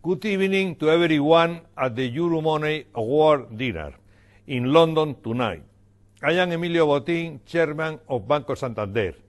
Good evening to everyone at the Euromoney Award dinner in London tonight. I am Emilio Botín, chairman of Banco Santander.